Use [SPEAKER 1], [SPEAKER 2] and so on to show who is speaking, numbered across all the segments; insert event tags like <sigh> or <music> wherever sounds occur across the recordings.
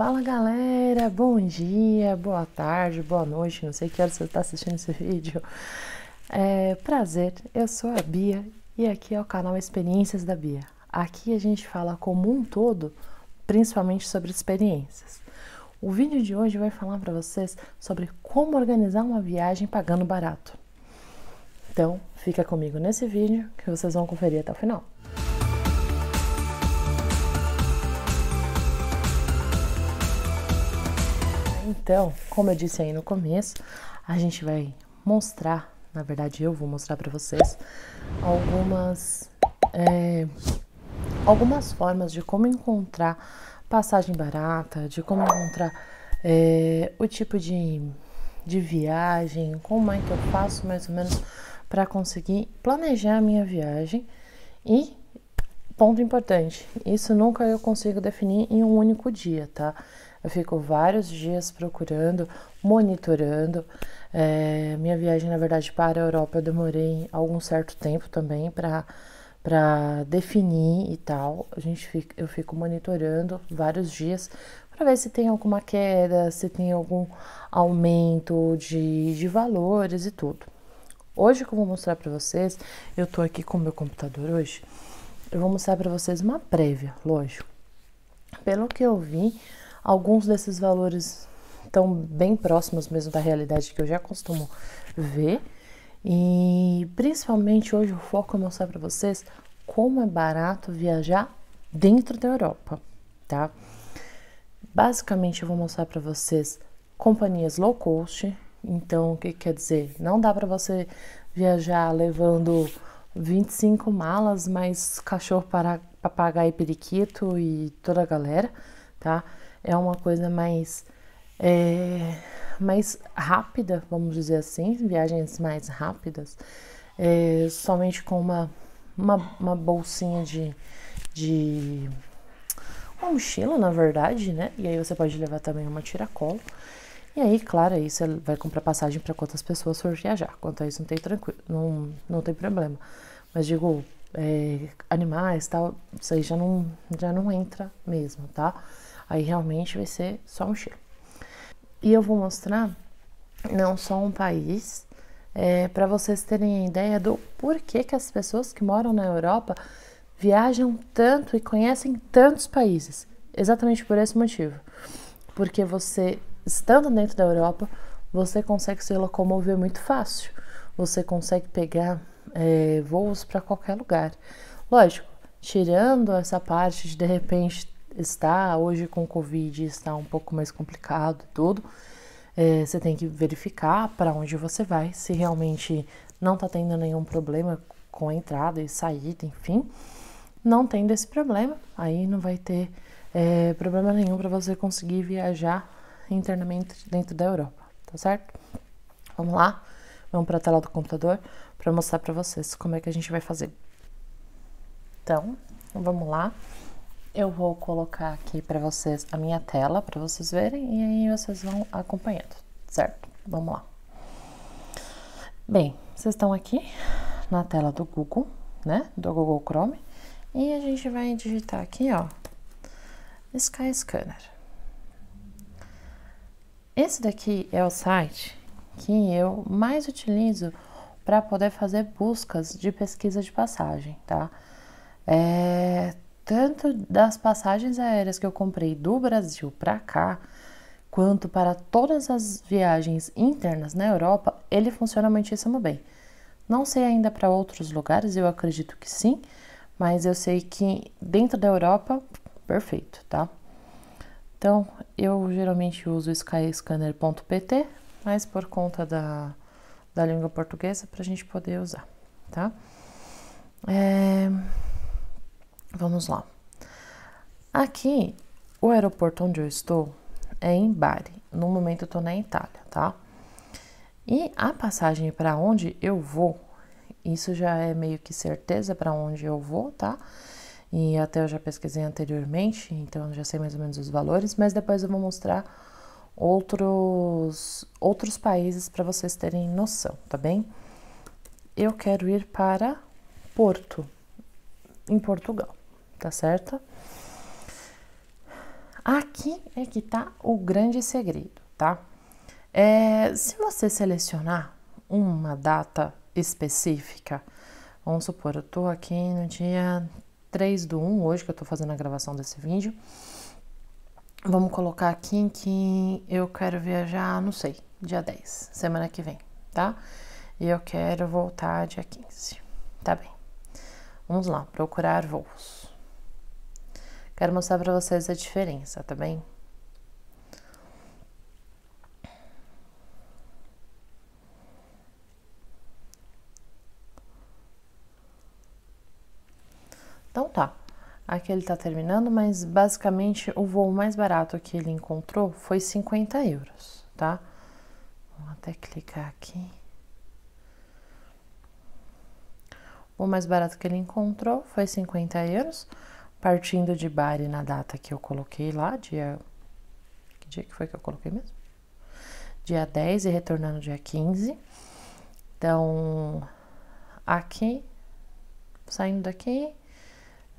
[SPEAKER 1] Fala galera, bom dia, boa tarde, boa noite, não sei que hora você está assistindo esse <laughs> vídeo. É, prazer, eu sou a Bia e aqui é o canal Experiências da Bia. Aqui a gente fala como um todo, principalmente sobre experiências. O vídeo de hoje vai falar para vocês sobre como organizar uma viagem pagando barato. Então, fica comigo nesse vídeo que vocês vão conferir até o final. Então, como eu disse aí no começo, a gente vai mostrar, na verdade eu vou mostrar para vocês algumas é, algumas formas de como encontrar passagem barata, de como encontrar é, o tipo de, de viagem, como é que eu faço mais ou menos para conseguir planejar a minha viagem e ponto importante, isso nunca eu consigo definir em um único dia, tá? Eu fico vários dias procurando, monitorando. É, minha viagem, na verdade, para a Europa, eu demorei algum certo tempo também para para definir e tal. A gente fica, eu fico monitorando vários dias para ver se tem alguma queda, se tem algum aumento de, de valores e tudo. Hoje que eu vou mostrar para vocês, eu tô aqui com o meu computador hoje. Eu vou mostrar para vocês uma prévia, lógico. Pelo que eu vi, Alguns desses valores estão bem próximos mesmo da realidade que eu já costumo ver. E principalmente hoje o foco é mostrar para vocês como é barato viajar dentro da Europa, tá? Basicamente eu vou mostrar para vocês companhias low cost. Então, o que quer dizer? Não dá para você viajar levando 25 malas, mais cachorro para papagaio e periquito e toda a galera, tá? é uma coisa mais, é, mais rápida, vamos dizer assim, viagens mais rápidas, é, somente com uma, uma, uma bolsinha de, de uma mochila, na verdade, né? E aí você pode levar também uma tiracolo. E aí, claro, aí você vai comprar passagem para quantas pessoas for viajar. Quanto a isso, não tem, tranquilo, não, não tem problema. Mas digo, é, animais tal, isso aí já não, já não entra mesmo, tá? Aí realmente vai ser só um cheiro E eu vou mostrar não só um país, é, para vocês terem a ideia do porquê que as pessoas que moram na Europa viajam tanto e conhecem tantos países. Exatamente por esse motivo. Porque você, estando dentro da Europa, você consegue se locomover muito fácil. Você consegue pegar é, voos para qualquer lugar. Lógico, tirando essa parte de de repente está. Hoje, com o Covid, está um pouco mais complicado tudo. É, você tem que verificar para onde você vai, se realmente não está tendo nenhum problema com a entrada e saída, enfim. Não tendo esse problema, aí não vai ter é, problema nenhum para você conseguir viajar internamente dentro da Europa, tá certo? Vamos lá, vamos para a tela do computador para mostrar para vocês como é que a gente vai fazer. Então, vamos lá. Eu vou colocar aqui para vocês a minha tela para vocês verem e aí vocês vão acompanhando, certo? Vamos lá. Bem, vocês estão aqui na tela do Google, né? Do Google Chrome. E a gente vai digitar aqui, ó, Sky Scanner. Esse daqui é o site que eu mais utilizo para poder fazer buscas de pesquisa de passagem, tá? É, tanto das passagens aéreas que eu comprei do Brasil para cá, quanto para todas as viagens internas na Europa, ele funciona muitíssimo bem. Não sei ainda para outros lugares, eu acredito que sim, mas eu sei que dentro da Europa, perfeito, tá? Então, eu geralmente uso skyscanner.pt, mas por conta da, da língua portuguesa, para a gente poder usar, tá? É... Vamos lá. Aqui, o aeroporto onde eu estou é em Bari. No momento eu estou na Itália, tá? E a passagem para onde eu vou, isso já é meio que certeza para onde eu vou, tá? E até eu já pesquisei anteriormente, então já sei mais ou menos os valores, mas depois eu vou mostrar outros outros países para vocês terem noção, tá bem? Eu quero ir para Porto, em Portugal tá certo? Aqui é que tá o grande segredo, tá? É, se você selecionar uma data específica, vamos supor, eu tô aqui no dia 3 do 1, hoje que eu tô fazendo a gravação desse vídeo, vamos colocar aqui em que eu quero viajar, não sei, dia 10, semana que vem, tá? E eu quero voltar dia 15, tá bem. Vamos lá, procurar voos. Quero mostrar para vocês a diferença, tá bem? Então tá, aqui ele tá terminando, mas basicamente o voo mais barato que ele encontrou foi 50 euros, tá? Vou até clicar aqui. O mais barato que ele encontrou foi 50 euros partindo de Bari na data que eu coloquei lá, dia. Que dia que foi que eu coloquei mesmo? Dia 10 e retornando dia 15. Então, aqui, saindo daqui,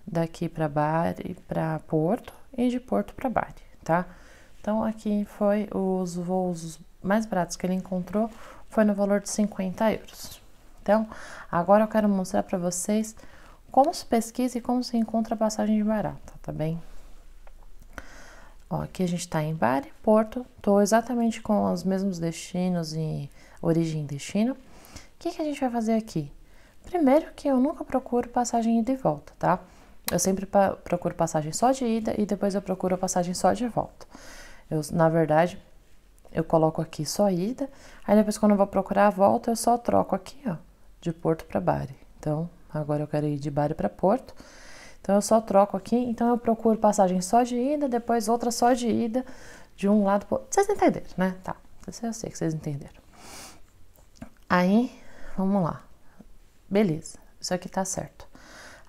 [SPEAKER 1] daqui para Bari, para Porto e de Porto para Bari, tá? Então, aqui foi os voos mais baratos que ele encontrou, foi no valor de 50 euros. Então, agora eu quero mostrar para vocês como se pesquisa e como se encontra passagem de barata, tá bem? Ó, aqui a gente está em Bari, Porto. Estou exatamente com os mesmos destinos e origem e destino. O que, que a gente vai fazer aqui? Primeiro que eu nunca procuro passagem ida e volta, tá? Eu sempre procuro passagem só de ida e depois eu procuro passagem só de volta. Eu, na verdade, eu coloco aqui só ida, aí depois quando eu vou procurar a volta, eu só troco aqui, ó, de Porto para Bari. Então, Agora eu quero ir de Bari para Porto. Então eu só troco aqui, então eu procuro passagem só de ida, depois outra só de ida, de um lado para Vocês entenderam, né? Tá. Eu sei que vocês entenderam. Aí, vamos lá. Beleza. Isso aqui tá certo.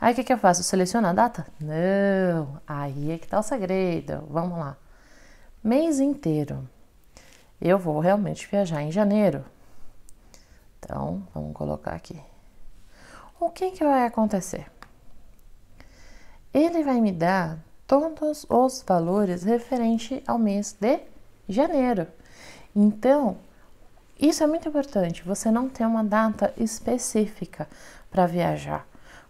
[SPEAKER 1] Aí o que, que eu faço? Selecionar a data? Não. Aí é que tá o segredo. Vamos lá. Mês inteiro. Eu vou realmente viajar em janeiro. Então, vamos colocar aqui o que, que vai acontecer? Ele vai me dar todos os valores referente ao mês de janeiro. Então, isso é muito importante. Você não tem uma data específica para viajar,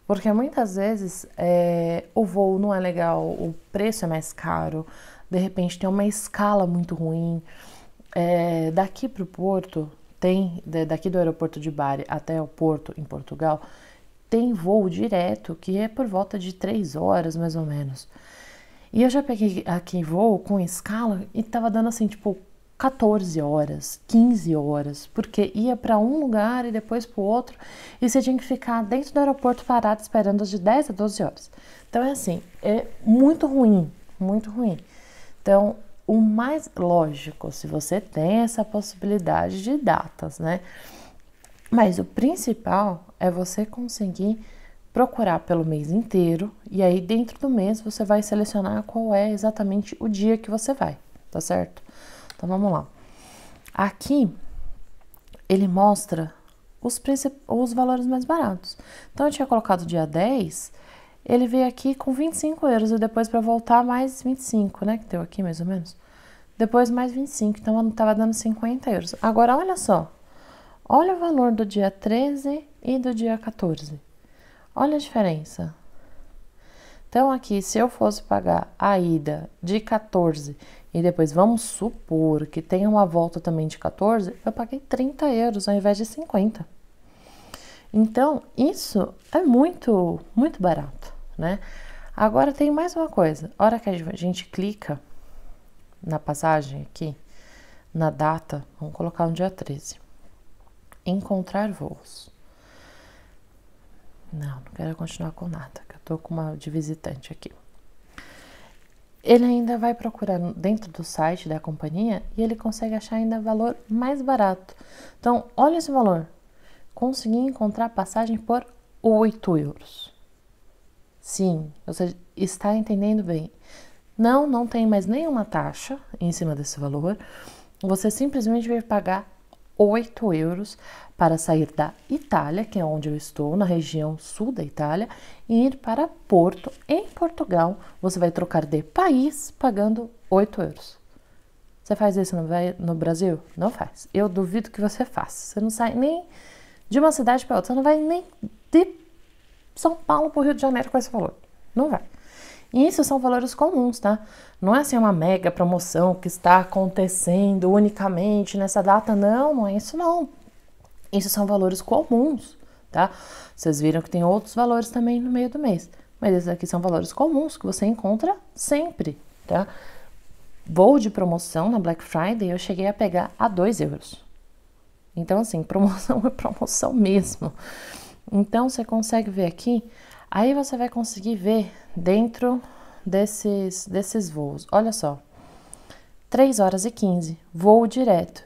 [SPEAKER 1] porque muitas vezes é, o voo não é legal, o preço é mais caro, de repente tem uma escala muito ruim. É, daqui para o porto tem, daqui do aeroporto de Bari até o porto em Portugal tem voo direto, que é por volta de três horas mais ou menos. E eu já peguei aqui voo com escala e tava dando assim, tipo, 14 horas, 15 horas, porque ia para um lugar e depois para o outro, e você tinha que ficar dentro do aeroporto parado esperando de 10 a 12 horas. Então é assim, é muito ruim, muito ruim. Então, o mais lógico, se você tem essa possibilidade de datas, né? Mas o principal é você conseguir procurar pelo mês inteiro e aí dentro do mês você vai selecionar qual é exatamente o dia que você vai, tá certo? Então vamos lá. Aqui ele mostra os, os valores mais baratos. Então eu tinha colocado dia 10, ele veio aqui com 25 euros e depois para voltar mais 25, né? Que deu aqui mais ou menos. Depois mais 25, então eu estava dando 50 euros. Agora olha só, Olha o valor do dia 13 e do dia 14. Olha a diferença. Então, aqui, se eu fosse pagar a ida de 14 e depois vamos supor que tenha uma volta também de 14, eu paguei 30 euros ao invés de 50. Então, isso é muito, muito barato, né? Agora tem mais uma coisa. A hora que a gente clica na passagem aqui, na data, vamos colocar no dia 13 encontrar voos. Não, não quero continuar com nada, que eu tô com uma de visitante aqui. Ele ainda vai procurar dentro do site da companhia e ele consegue achar ainda valor mais barato. Então, olha esse valor. Consegui encontrar passagem por 8 euros. Sim, você está entendendo bem. Não, não tem mais nenhuma taxa em cima desse valor. Você simplesmente vai pagar 8 euros para sair da Itália, que é onde eu estou, na região sul da Itália, e ir para Porto, em Portugal. Você vai trocar de país pagando 8 euros. Você faz isso no, Brasil? Não faz. Eu duvido que você faça. Você não sai nem de uma cidade para outra. Você não vai nem de São Paulo para o Rio de Janeiro com esse valor. Não vai. E isso são valores comuns, tá? Não é assim uma mega promoção que está acontecendo unicamente nessa data, não, não é isso não. Isso são valores comuns, tá? Vocês viram que tem outros valores também no meio do mês, mas esses aqui são valores comuns que você encontra sempre, tá? Vou de promoção na Black Friday eu cheguei a pegar a 2 euros. Então, assim, <laughs> promoção é promoção mesmo. Então, você consegue ver aqui Aí você vai conseguir ver dentro desses, desses voos. Olha só, 3 horas e 15, voo direto.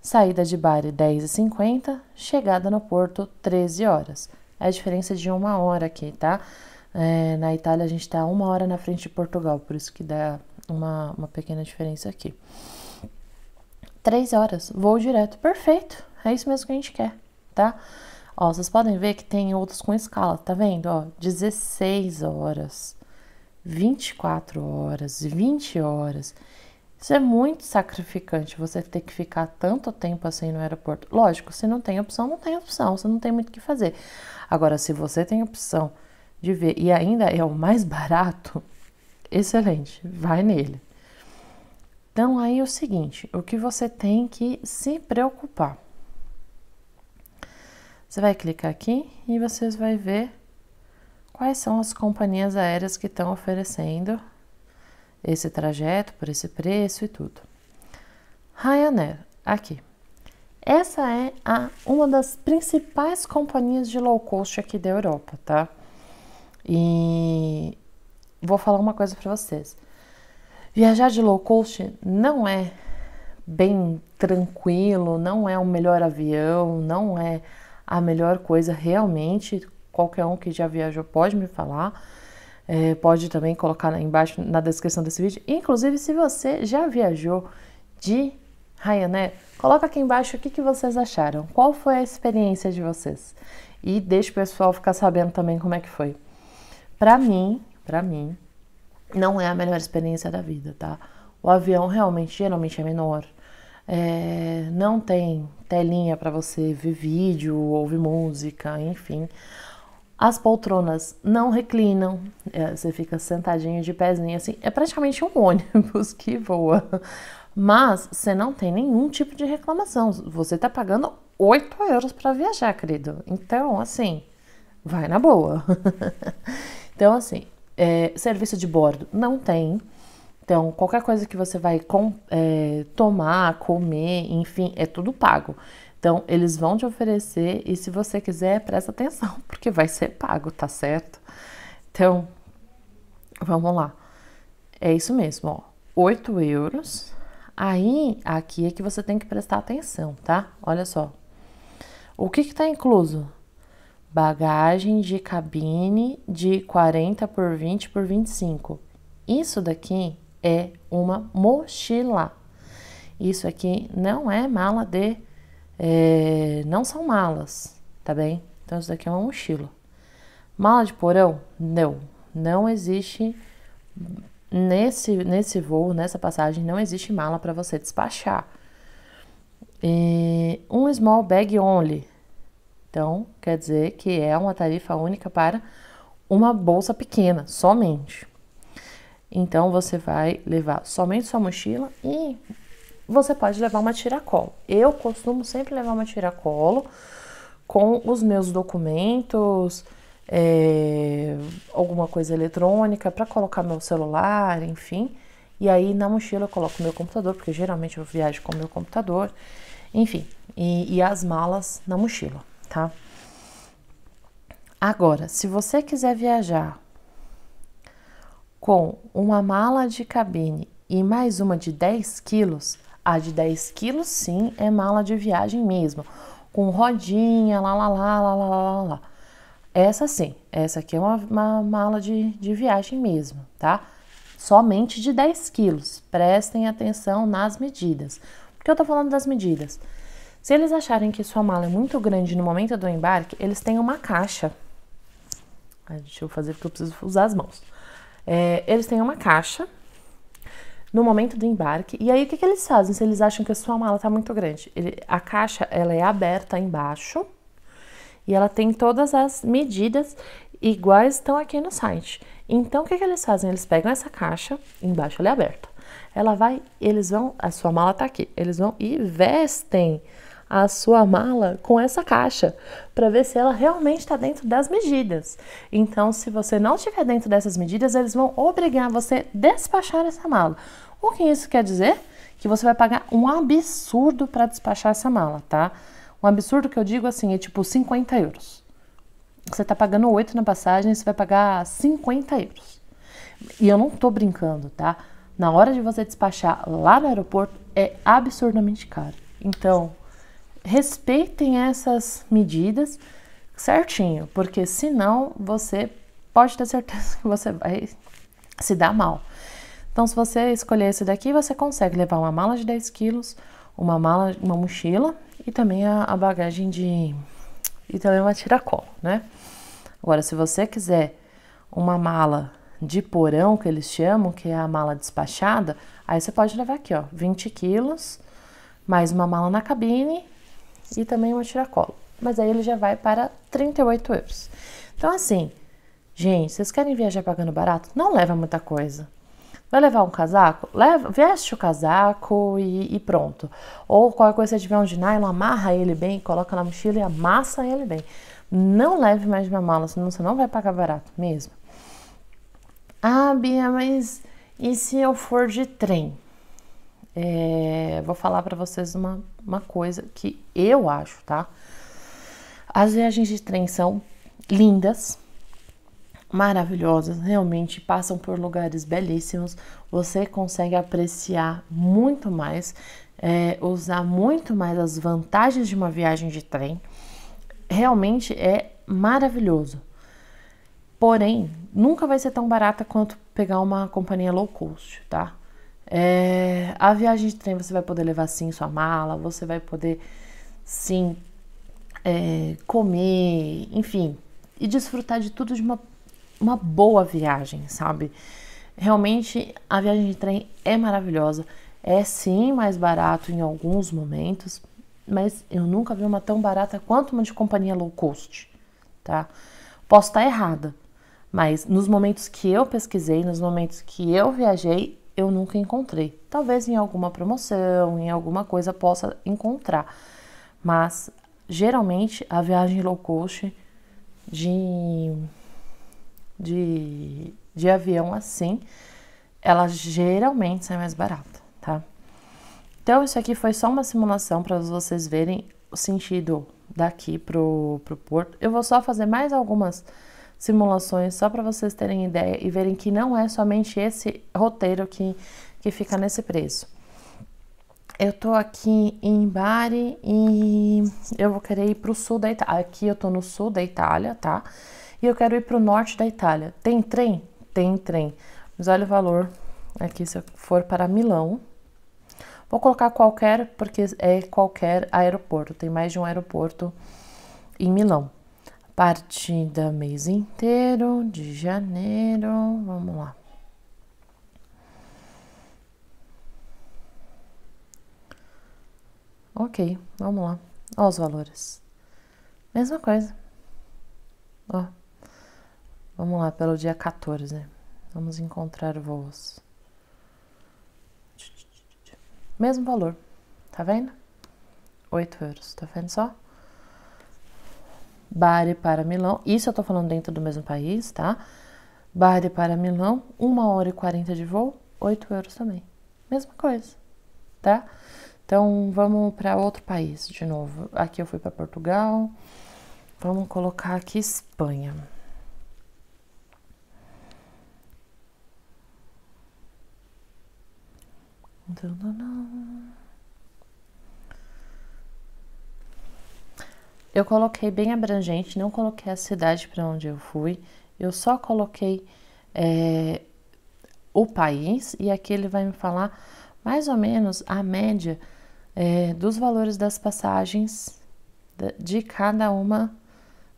[SPEAKER 1] Saída de Bari 10 e 50, chegada no porto 13 horas. É a diferença de uma hora aqui, tá? É, na Itália a gente está uma hora na frente de Portugal, por isso que dá uma, uma pequena diferença aqui. Três horas, voo direto, perfeito. É isso mesmo que a gente quer, tá? Ó, vocês podem ver que tem outros com escala, tá vendo? Ó, 16 horas, 24 horas, 20 horas. Isso é muito sacrificante, você ter que ficar tanto tempo assim no aeroporto. Lógico, se não tem opção, não tem opção, você não tem muito o que fazer. Agora, se você tem opção de ver e ainda é o mais <laughs> barato, excelente, vai nele. Então, aí é o seguinte: o que você tem que se preocupar? Você vai clicar aqui e vocês vão ver quais são as companhias aéreas que estão oferecendo esse trajeto por esse preço e tudo. Ryanair, aqui. Essa é a, uma das principais companhias de low cost aqui da Europa, tá? E vou falar uma coisa para vocês. Viajar de low cost não é bem tranquilo, não é o melhor avião, não é a melhor coisa realmente. Qualquer um que já viajou pode me falar. É, pode também colocar embaixo na descrição desse vídeo. Inclusive, se você já viajou de Ryanair, coloca aqui embaixo o que, que vocês acharam. Qual foi a experiência de vocês? E deixa o pessoal ficar sabendo também como é que foi. Para mim, para mim, não é a melhor experiência da vida, tá? O avião realmente geralmente é menor. É, não tem telinha para você ver vídeo, ouvir música, enfim. As poltronas não reclinam, é, você fica sentadinho de pezinho assim, é praticamente um <laughs> ônibus que voa. Mas você não tem nenhum tipo de reclamação. Você tá pagando 8 euros para viajar, querido. Então, assim, vai na boa. <laughs> então, assim, é, serviço de bordo não tem. Então, qualquer coisa que você vai com, é, tomar, comer, enfim, é tudo pago. Então, eles vão te oferecer e se você quiser, presta atenção, <laughs> porque vai ser pago, tá certo? Então, vamos lá. É isso mesmo, ó. 8 euros. Aí, aqui é que você tem que prestar atenção, tá? Olha só. O que está incluso? Bagagem de cabine de 40 por 20 por 25. Isso daqui é uma mochila. Isso aqui não é mala de. É, não são malas, tá bem? Então isso daqui é uma mochila. Mala de porão? Não. Não existe. Nesse, nesse voo, nessa passagem, não existe mala para você despachar. E um small bag only. Então, quer dizer que é uma tarifa única para uma bolsa pequena, somente. Então você vai levar somente sua mochila e você pode levar uma tiracolo. Eu costumo sempre levar uma tiracolo com os meus documentos, é, alguma coisa eletrônica para colocar meu celular, enfim. E aí na mochila eu coloco meu computador, porque geralmente eu viajo com meu computador, enfim, e, e as malas na mochila, tá? Agora, se você quiser viajar com uma mala de cabine e mais uma de 10 quilos, a de 10 quilos sim é mala de viagem mesmo, com rodinha, lá, lá, lá, lá, lá, lá, lá. Essa sim, essa aqui é uma, uma mala de, de viagem mesmo, tá? Somente de 10 quilos. Prestem atenção nas medidas. Por que eu tô falando das medidas? Se eles acharem que sua mala é muito grande no momento do embarque, eles têm uma caixa. Deixa eu fazer porque eu preciso usar as mãos. É, eles têm uma caixa no momento do embarque. E aí o que, que eles fazem se eles acham que a sua mala está muito grande? Ele, a caixa ela é aberta embaixo e ela tem todas as medidas iguais estão aqui no site. Então o que, que eles fazem? Eles pegam essa caixa, embaixo ela é aberta. Ela vai, eles vão, a sua mala está aqui. Eles vão e vestem a sua mala com essa caixa para ver se ela realmente está dentro das medidas. Então, se você não estiver dentro dessas medidas, eles vão obrigar você a despachar essa mala. O que isso quer dizer? Que você vai pagar um absurdo para despachar essa mala, tá? Um absurdo que eu digo assim é tipo 50 euros. Você está pagando 8 na passagem, você vai pagar 50 euros. E eu não estou brincando, tá? Na hora de você despachar lá no aeroporto é absurdamente caro. Então, respeitem essas medidas certinho, porque senão você pode ter certeza que você vai se dar mal. Então, se você escolher esse daqui, você consegue levar uma mala de 10 quilos, uma mala, uma mochila e também a, a bagagem de e também uma tiracol, né? Agora, se você quiser uma mala de porão que eles chamam, que é a mala despachada, aí você pode levar aqui, ó, 20 quilos, mais uma mala na cabine e também uma tiracolo. Mas aí ele já vai para 38 euros. Então, assim, gente, vocês querem viajar pagando barato? Não leva muita coisa. Vai levar um casaco? Leva, veste o casaco e, e pronto. Ou qualquer coisa, se tiver um de nylon, amarra ele bem, coloca na mochila e amassa ele bem. Não leve mais de uma mala, senão você não vai pagar barato mesmo. Ah, Bia, mas e se eu for de trem? É, vou falar para vocês uma, uma coisa que eu acho, tá? As viagens de trem são lindas, maravilhosas, realmente passam por lugares belíssimos. Você consegue apreciar muito mais, é, usar muito mais as vantagens de uma viagem de trem. Realmente é maravilhoso. Porém, nunca vai ser tão barata quanto pegar uma companhia low cost, tá? É, a viagem de trem você vai poder levar sim sua mala, você vai poder sim é, comer, enfim, e desfrutar de tudo de uma, uma boa viagem, sabe? Realmente a viagem de trem é maravilhosa, é sim mais barato em alguns momentos, mas eu nunca vi uma tão barata quanto uma de companhia low cost, tá? Posso estar errada, mas nos momentos que eu pesquisei, nos momentos que eu viajei, eu nunca encontrei. Talvez em alguma promoção, em alguma coisa possa encontrar, mas geralmente a viagem low cost de, de, de avião assim, ela geralmente sai mais barata, tá? Então, isso aqui foi só uma simulação para vocês verem o sentido daqui pro, pro Porto. Eu vou só fazer mais algumas simulações só para vocês terem ideia e verem que não é somente esse roteiro que, que fica nesse preço. Eu tô aqui em Bari e eu vou querer ir pro sul da Itália. Aqui eu tô no sul da Itália, tá? E eu quero ir pro norte da Itália. Tem trem? Tem trem. Mas olha o valor aqui se eu for para Milão. Vou colocar qualquer, porque é qualquer aeroporto. Tem mais de um aeroporto em Milão partida mês inteiro de janeiro. Vamos lá. Ok, vamos lá. Olha os valores. Mesma coisa. Ó. Vamos lá, pelo dia 14. Vamos encontrar voos. Mesmo valor. Tá vendo? 8 euros. Tá vendo só? Bari para Milão, isso eu estou falando dentro do mesmo país, tá? Bari para Milão, 1 hora e 40 de voo, 8 euros também. Mesma coisa, tá? Então vamos para outro país de novo. Aqui eu fui para Portugal. Vamos colocar aqui Espanha. Então, não, não. Eu coloquei bem abrangente, não coloquei a cidade para onde eu fui, eu só coloquei é, o país e aqui ele vai me falar mais ou menos a média é, dos valores das passagens de cada uma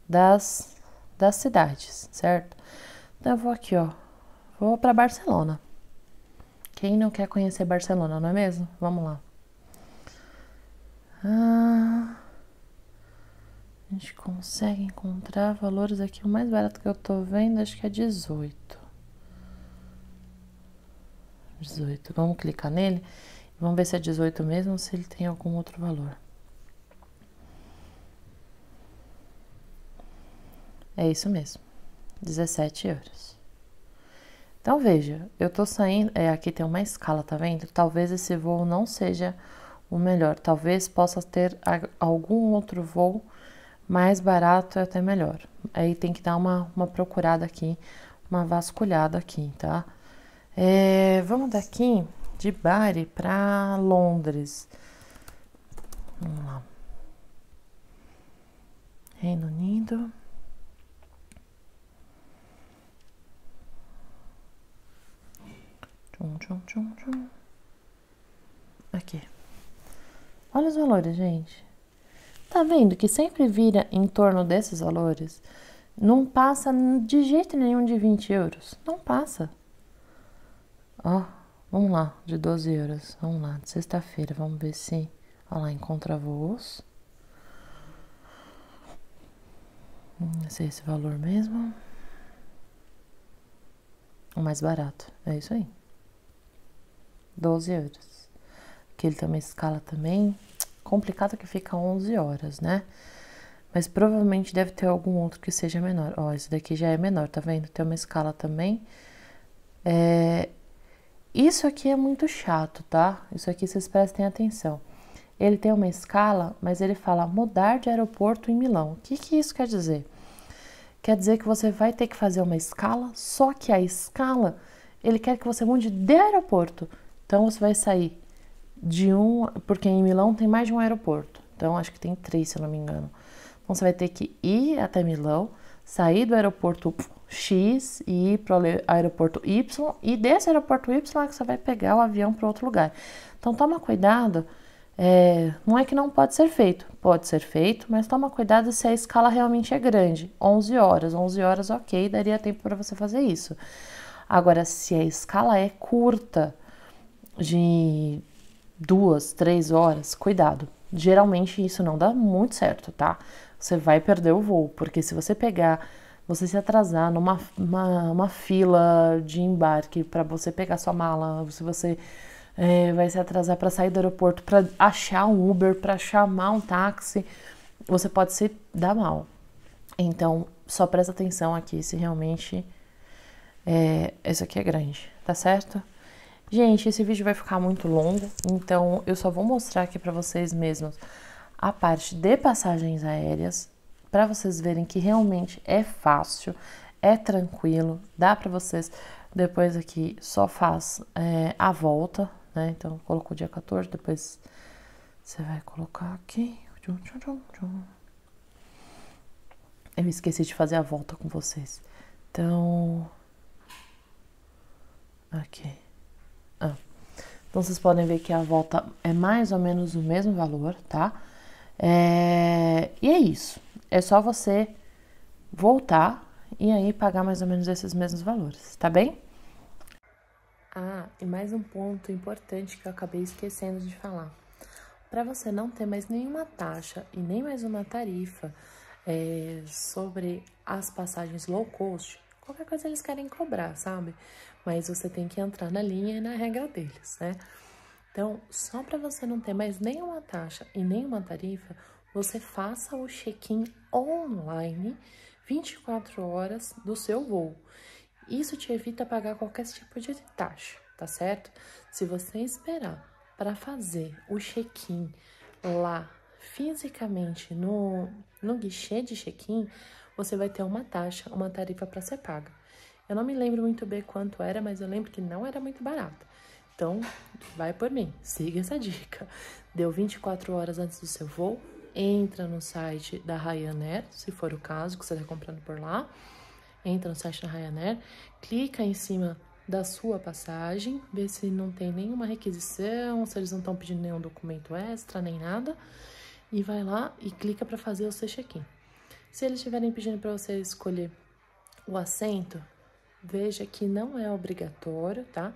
[SPEAKER 1] das, das cidades, certo? Então eu vou aqui, ó, vou para Barcelona. Quem não quer conhecer Barcelona, não é mesmo? Vamos lá. Ah... A gente consegue encontrar valores aqui. O mais barato que eu tô vendo, acho que é 18. 18. Vamos clicar nele vamos ver se é 18 mesmo ou se ele tem algum outro valor. É isso mesmo. 17 euros. Então veja, eu tô saindo. É, aqui tem uma escala, tá vendo? Talvez esse voo não seja o melhor. Talvez possa ter algum outro voo mais barato é até melhor. Aí tem que dar uma, uma procurada aqui, uma vasculhada aqui, tá? É, vamos daqui de Bari para Londres. Vamos lá. Reino Unido. Tchum, tchum, tchum, tchum. Aqui. Olha os valores, gente. Tá vendo que sempre vira em torno desses valores? Não passa de jeito nenhum de 20 euros. Não passa. Ó, vamos lá, de 12 euros. Vamos lá, de sexta-feira. Vamos ver se. Ó lá, encontra voos. Não hum, sei é esse valor mesmo. O mais barato. É isso aí. 12 euros. Que ele também escala também complicado que fica 11 horas, né? Mas provavelmente deve ter algum outro que seja menor. Ó, esse daqui já é menor, tá vendo? Tem uma escala também. É... Isso aqui é muito chato, tá? Isso aqui vocês prestem atenção. Ele tem uma escala, mas ele fala mudar de aeroporto em Milão. O que, que isso quer dizer? Quer dizer que você vai ter que fazer uma escala, só que a escala, ele quer que você mude de aeroporto. Então, você vai sair de um, porque em Milão tem mais de um aeroporto. Então acho que tem três, se eu não me engano. Então você vai ter que ir até Milão, sair do aeroporto X e ir para o aeroporto Y e desse aeroporto Y é que você vai pegar o avião para outro lugar. Então toma cuidado. É, não é que não pode ser feito, pode ser feito, mas toma cuidado se a escala realmente é grande. 11 horas, 11 horas, ok, daria tempo para você fazer isso. Agora, se a escala é curta, de duas, três horas, cuidado. Geralmente isso não dá muito certo, tá? Você vai perder o voo, porque se você pegar, você se atrasar numa uma, uma fila de embarque para você pegar sua mala, se você é, vai se atrasar para sair do aeroporto, para achar um Uber, para chamar um táxi, você pode se dar mal. Então, só presta atenção aqui se realmente é, isso aqui é grande, tá certo? Gente, esse vídeo vai ficar muito longo, então eu só vou mostrar aqui para vocês mesmos a parte de passagens aéreas, para vocês verem que realmente é fácil, é tranquilo, dá para vocês depois aqui só faz é, a volta, né? Então colocou dia 14, depois você vai colocar aqui. Eu me esqueci de fazer a volta com vocês. Então, aqui. Okay. Ah. Então vocês podem ver que a volta é mais ou menos o mesmo valor, tá? É... E é isso. É só você voltar e aí pagar mais ou menos esses mesmos valores, tá bem? Ah, e mais um ponto importante que eu acabei esquecendo de falar. Para você não ter mais nenhuma taxa e nem mais uma tarifa é, sobre as passagens low cost, qualquer coisa eles querem cobrar, sabe? mas você tem que entrar na linha e na regra deles, né? Então, só para você não ter mais nenhuma taxa e nenhuma tarifa, você faça o check-in online 24 horas do seu voo. Isso te evita pagar qualquer tipo de taxa, tá certo? Se você esperar para fazer o check-in lá fisicamente no, no guichê de check-in, você vai ter uma taxa, uma tarifa para ser paga. Eu não me lembro muito bem quanto era, mas eu lembro que não era muito barato. Então, vai por mim, siga essa dica. Deu 24 horas antes do seu voo, entra no site da Ryanair, se for o caso que você está comprando por lá. Entra no site da Ryanair, clica em cima da sua passagem, vê se não tem nenhuma requisição, se eles não estão pedindo nenhum documento extra, nem nada, e vai lá e clica para fazer o seu check-in. Se eles estiverem pedindo para você escolher o assento, Veja que não é obrigatório, tá?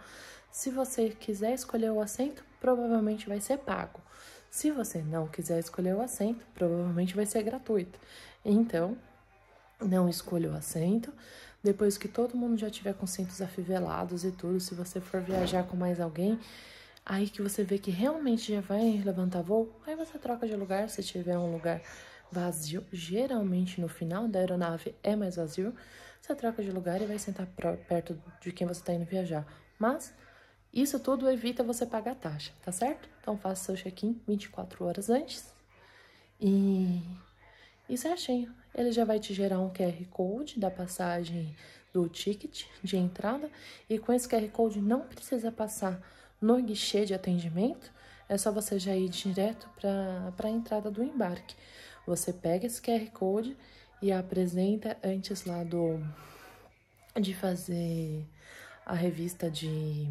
[SPEAKER 1] Se você quiser escolher o assento, provavelmente vai ser pago. Se você não quiser escolher o assento, provavelmente vai ser gratuito. Então, não escolha o assento. Depois que todo mundo já tiver com cintos afivelados e tudo, se você for viajar com mais alguém, aí que você vê que realmente já vai levantar voo, aí você troca de lugar se tiver um lugar vazio. Geralmente no final da aeronave é mais vazio. Você troca de lugar e vai sentar perto de quem você está indo viajar. Mas isso tudo evita você pagar taxa, tá certo? Então faça seu check-in 24 horas antes e, e certinho. Ele já vai te gerar um QR Code da passagem do ticket de entrada e com esse QR Code não precisa passar no guichê de atendimento, é só você já ir direto para a entrada do embarque. Você pega esse QR Code e apresenta antes lá do de fazer a revista de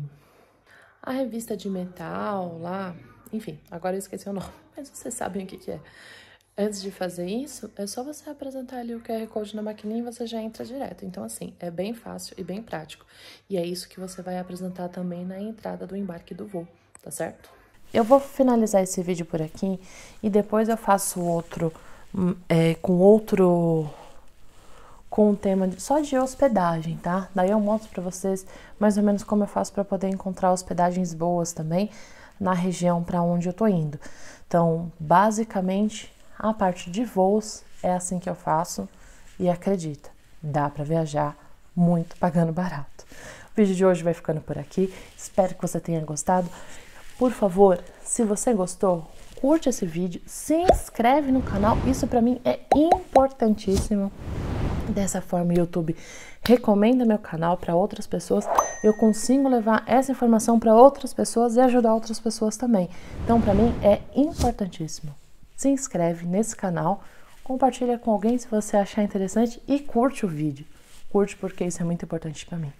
[SPEAKER 1] a revista de metal lá, enfim, agora eu esqueci o nome, <laughs> mas vocês sabem o que, que é. Antes de fazer isso, é só você apresentar ali o QR Code na maquininha e você já entra direto. Então, assim, é bem fácil e bem prático. E é isso que você vai apresentar também na entrada do embarque do voo, tá certo? Eu vou finalizar esse vídeo por aqui e depois eu faço outro Hum, é, com outro com um tema de, só de hospedagem, tá? Daí eu mostro para vocês mais ou menos como eu faço para poder encontrar hospedagens boas também na região para onde eu tô indo. Então, basicamente, a parte de voos é assim que eu faço e acredita, dá para viajar muito pagando barato. O vídeo de hoje vai ficando por aqui. Espero que você tenha gostado. Por favor, se você gostou, curte esse vídeo, se inscreve no canal, isso para mim é importantíssimo. Dessa forma, o YouTube recomenda meu canal para outras pessoas. Eu consigo levar essa informação para outras pessoas e ajudar outras pessoas também. Então, para mim é importantíssimo. Se inscreve nesse canal, compartilha com alguém se você achar interessante e curte o vídeo. Curte porque isso é muito importante para mim.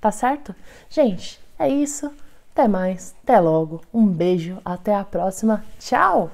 [SPEAKER 1] Tá certo? Gente, é isso. Até mais, até logo. Um beijo, até a próxima. Tchau!